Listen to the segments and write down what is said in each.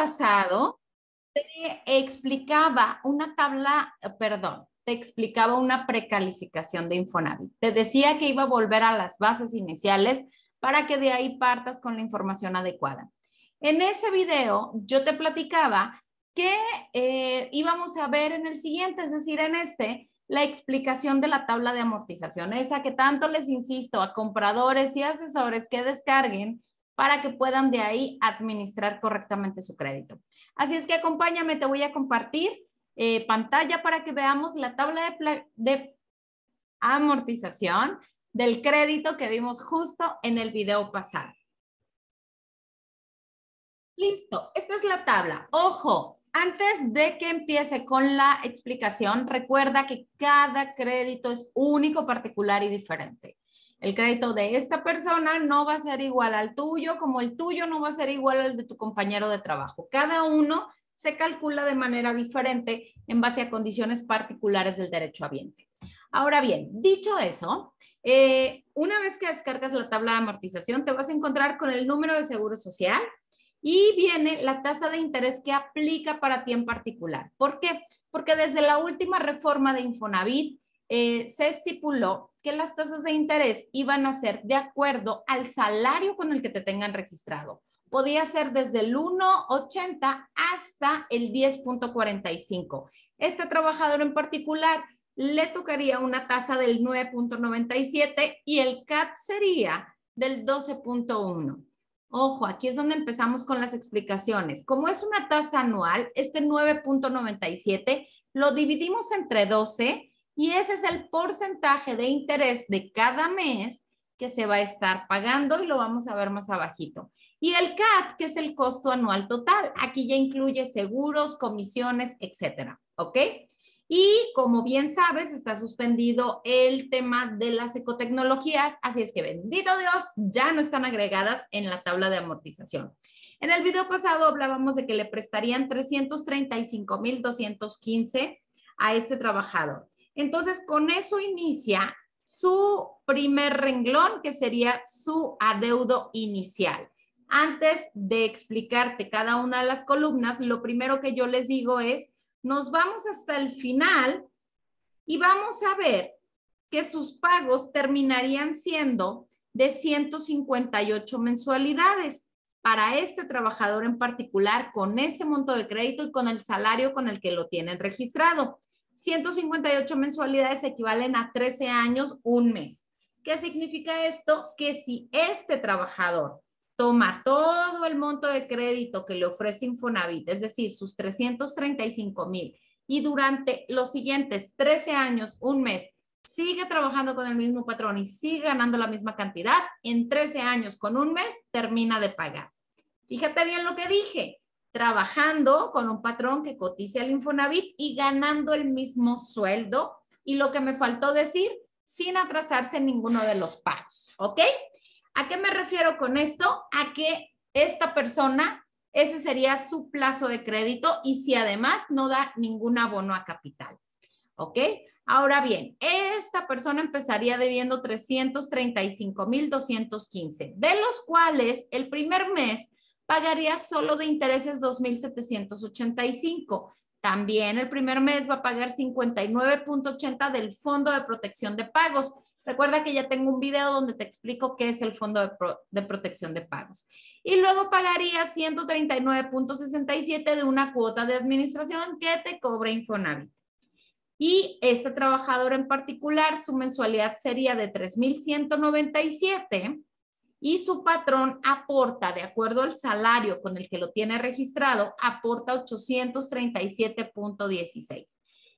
pasado te explicaba una tabla, perdón, te explicaba una precalificación de Infonavit. Te decía que iba a volver a las bases iniciales para que de ahí partas con la información adecuada. En ese video yo te platicaba que eh, íbamos a ver en el siguiente, es decir, en este, la explicación de la tabla de amortización, esa que tanto les insisto a compradores y asesores que descarguen para que puedan de ahí administrar correctamente su crédito. Así es que acompáñame, te voy a compartir eh, pantalla para que veamos la tabla de, de amortización del crédito que vimos justo en el video pasado. Listo, esta es la tabla. Ojo, antes de que empiece con la explicación, recuerda que cada crédito es único, particular y diferente. El crédito de esta persona no va a ser igual al tuyo, como el tuyo no va a ser igual al de tu compañero de trabajo. Cada uno se calcula de manera diferente en base a condiciones particulares del derecho habiente. Ahora bien, dicho eso, eh, una vez que descargas la tabla de amortización, te vas a encontrar con el número de seguro social y viene la tasa de interés que aplica para ti en particular. ¿Por qué? Porque desde la última reforma de Infonavit, eh, se estipuló que las tasas de interés iban a ser de acuerdo al salario con el que te tengan registrado. Podía ser desde el 1,80 hasta el 10,45. Este trabajador en particular le tocaría una tasa del 9,97 y el CAT sería del 12,1. Ojo, aquí es donde empezamos con las explicaciones. Como es una tasa anual, este 9.97 lo dividimos entre 12 y ese es el porcentaje de interés de cada mes que se va a estar pagando y lo vamos a ver más abajito. Y el CAT, que es el costo anual total. Aquí ya incluye seguros, comisiones, etcétera. ¿Ok? Y como bien sabes, está suspendido el tema de las ecotecnologías, así es que bendito Dios, ya no están agregadas en la tabla de amortización. En el video pasado hablábamos de que le prestarían 335.215 a este trabajador. Entonces, con eso inicia su primer renglón, que sería su adeudo inicial. Antes de explicarte cada una de las columnas, lo primero que yo les digo es, nos vamos hasta el final y vamos a ver que sus pagos terminarían siendo de 158 mensualidades para este trabajador en particular con ese monto de crédito y con el salario con el que lo tienen registrado. 158 mensualidades equivalen a 13 años, un mes. ¿Qué significa esto? Que si este trabajador toma todo el monto de crédito que le ofrece Infonavit, es decir, sus 335 mil, y durante los siguientes 13 años, un mes, sigue trabajando con el mismo patrón y sigue ganando la misma cantidad, en 13 años con un mes termina de pagar. Fíjate bien lo que dije, trabajando con un patrón que cotice al Infonavit y ganando el mismo sueldo. Y lo que me faltó decir, sin atrasarse en ninguno de los pagos, ¿ok? ¿A qué me refiero con esto? A que esta persona, ese sería su plazo de crédito y si además no da ningún abono a capital, ¿ok? Ahora bien, esta persona empezaría debiendo 335.215, de los cuales el primer mes pagaría solo de intereses 2.785. También el primer mes va a pagar 59.80 del Fondo de Protección de Pagos. Recuerda que ya tengo un video donde te explico qué es el Fondo de, de Protección de Pagos. Y luego pagaría 139.67 de una cuota de administración que te cobra Infonavit. Y este trabajador en particular, su mensualidad sería de 3.197 y su patrón aporta, de acuerdo al salario con el que lo tiene registrado, aporta 837.16.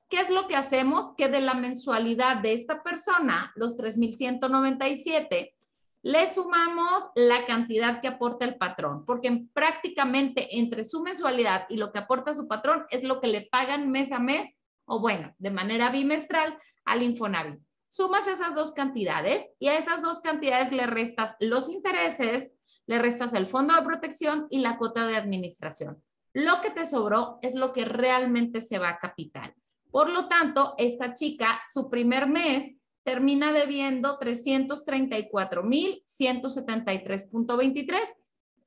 ¿Qué es lo que hacemos? Que de la mensualidad de esta persona, los 3.197, le sumamos la cantidad que aporta el patrón, porque prácticamente entre su mensualidad y lo que aporta su patrón es lo que le pagan mes a mes o bueno, de manera bimestral al Infonavit sumas esas dos cantidades y a esas dos cantidades le restas los intereses, le restas el fondo de protección y la cuota de administración. Lo que te sobró es lo que realmente se va a capital. Por lo tanto, esta chica, su primer mes, termina debiendo 334.173.23.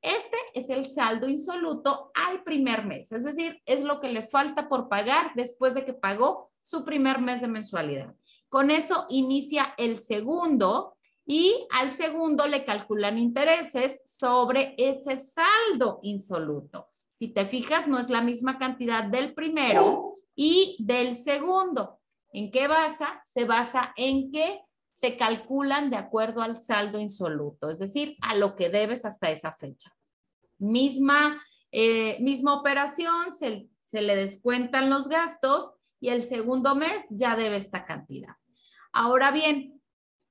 Este es el saldo insoluto al primer mes, es decir, es lo que le falta por pagar después de que pagó su primer mes de mensualidad. Con eso inicia el segundo y al segundo le calculan intereses sobre ese saldo insoluto. Si te fijas, no es la misma cantidad del primero y del segundo. ¿En qué basa? Se basa en que se calculan de acuerdo al saldo insoluto, es decir, a lo que debes hasta esa fecha. Misma, eh, misma operación, se le descuentan los gastos y el segundo mes ya debe esta cantidad. Ahora bien,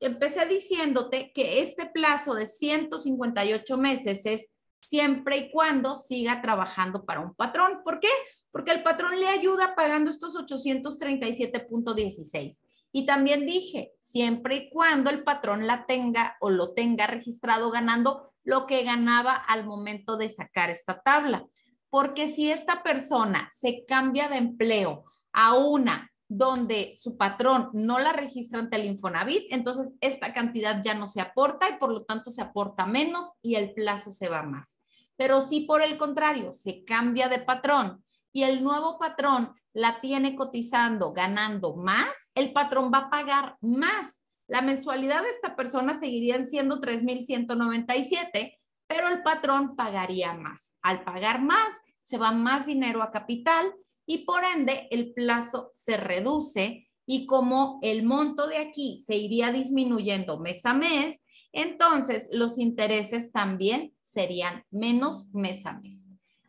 empecé diciéndote que este plazo de 158 meses es siempre y cuando siga trabajando para un patrón. ¿Por qué? Porque el patrón le ayuda pagando estos 837.16. Y también dije, siempre y cuando el patrón la tenga o lo tenga registrado ganando lo que ganaba al momento de sacar esta tabla. Porque si esta persona se cambia de empleo a una donde su patrón no la registra ante el Infonavit, entonces esta cantidad ya no se aporta y por lo tanto se aporta menos y el plazo se va más. Pero si por el contrario se cambia de patrón y el nuevo patrón la tiene cotizando, ganando más, el patrón va a pagar más. La mensualidad de esta persona seguiría siendo 3.197, pero el patrón pagaría más. Al pagar más, se va más dinero a capital y por ende el plazo se reduce y como el monto de aquí se iría disminuyendo mes a mes, entonces los intereses también serían menos mes a mes.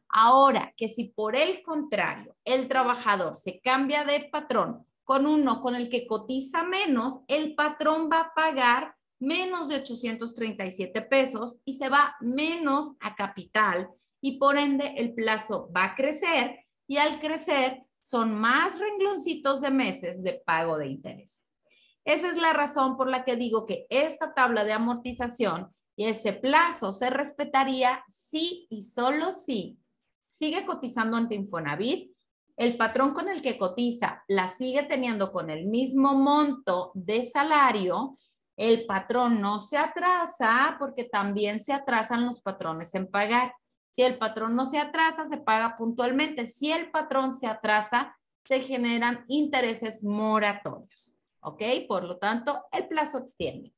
Ahora que si por el contrario el trabajador se cambia de patrón con uno con el que cotiza menos, el patrón va a pagar menos de 837 pesos y se va menos a capital y por ende el plazo va a crecer y al crecer son más rengloncitos de meses de pago de intereses. Esa es la razón por la que digo que esta tabla de amortización y ese plazo se respetaría si y solo si sigue cotizando ante Infonavit, el patrón con el que cotiza la sigue teniendo con el mismo monto de salario, el patrón no se atrasa porque también se atrasan los patrones en pagar. Si el patrón no se atrasa, se paga puntualmente. Si el patrón se atrasa, se generan intereses moratorios. ¿Ok? Por lo tanto, el plazo extiende.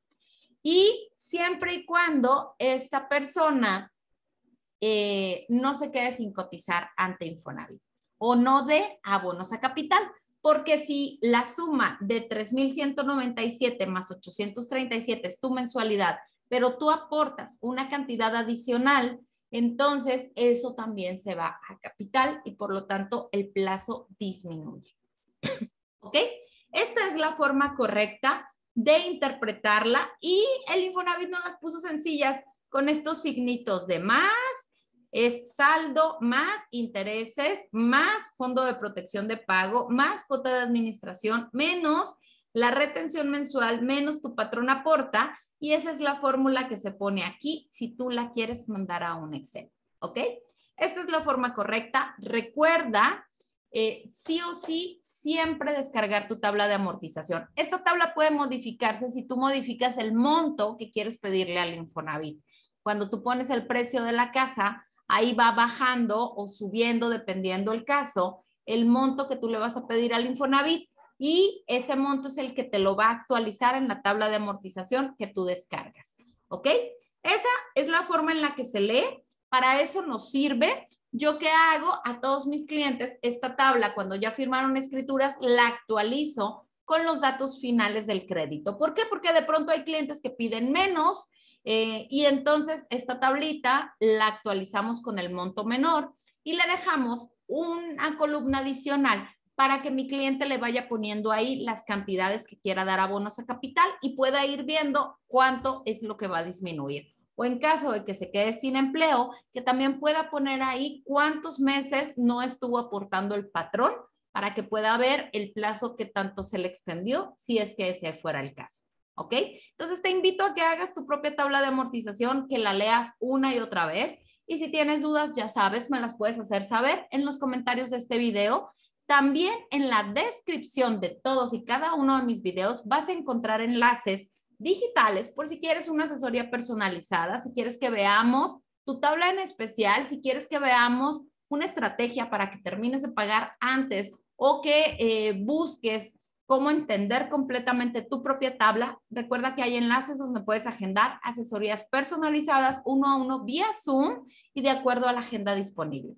Y siempre y cuando esta persona eh, no se quede sin cotizar ante Infonavit o no dé abonos a capital, porque si la suma de 3.197 más 837 es tu mensualidad, pero tú aportas una cantidad adicional, entonces eso también se va a capital y por lo tanto el plazo disminuye. ¿Ok? Esta es la forma correcta de interpretarla y el Infonavit no las puso sencillas con estos signitos de más, es saldo más intereses, más fondo de protección de pago, más cuota de administración, menos la retención mensual, menos tu patrón aporta y esa es la fórmula que se pone aquí si tú la quieres mandar a un Excel. ¿Ok? Esta es la forma correcta. Recuerda, eh, sí o sí, siempre descargar tu tabla de amortización. Esta tabla puede modificarse si tú modificas el monto que quieres pedirle al Infonavit. Cuando tú pones el precio de la casa, ahí va bajando o subiendo, dependiendo el caso, el monto que tú le vas a pedir al Infonavit y ese monto es el que te lo va a actualizar en la tabla de amortización que tú descargas. ¿Ok? Esa es la forma en la que se lee. Para eso nos sirve. Yo qué hago a todos mis clientes, esta tabla cuando ya firmaron escrituras, la actualizo con los datos finales del crédito. ¿Por qué? Porque de pronto hay clientes que piden menos eh, y entonces esta tablita la actualizamos con el monto menor y le dejamos una columna adicional para que mi cliente le vaya poniendo ahí las cantidades que quiera dar a bonos a capital y pueda ir viendo cuánto es lo que va a disminuir. O en caso de que se quede sin empleo, que también pueda poner ahí cuántos meses no estuvo aportando el patrón para que pueda ver el plazo que tanto se le extendió, si es que ese fuera el caso. ¿Ok? Entonces te invito a que hagas tu propia tabla de amortización, que la leas una y otra vez. Y si tienes dudas, ya sabes, me las puedes hacer saber en los comentarios de este video también en la descripción de todos y cada uno de mis videos vas a encontrar enlaces digitales por si quieres una asesoría personalizada, si quieres que veamos tu tabla en especial, si quieres que veamos una estrategia para que termines de pagar antes o que eh, busques cómo entender completamente tu propia tabla, recuerda que hay enlaces donde puedes agendar asesorías personalizadas uno a uno vía Zoom y de acuerdo a la agenda disponible.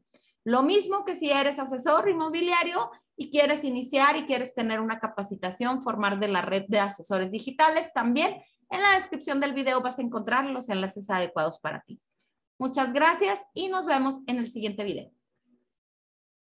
Lo mismo que si eres asesor inmobiliario y quieres iniciar y quieres tener una capacitación, formar de la red de asesores digitales, también en la descripción del video vas a encontrar los enlaces adecuados para ti. Muchas gracias y nos vemos en el siguiente video.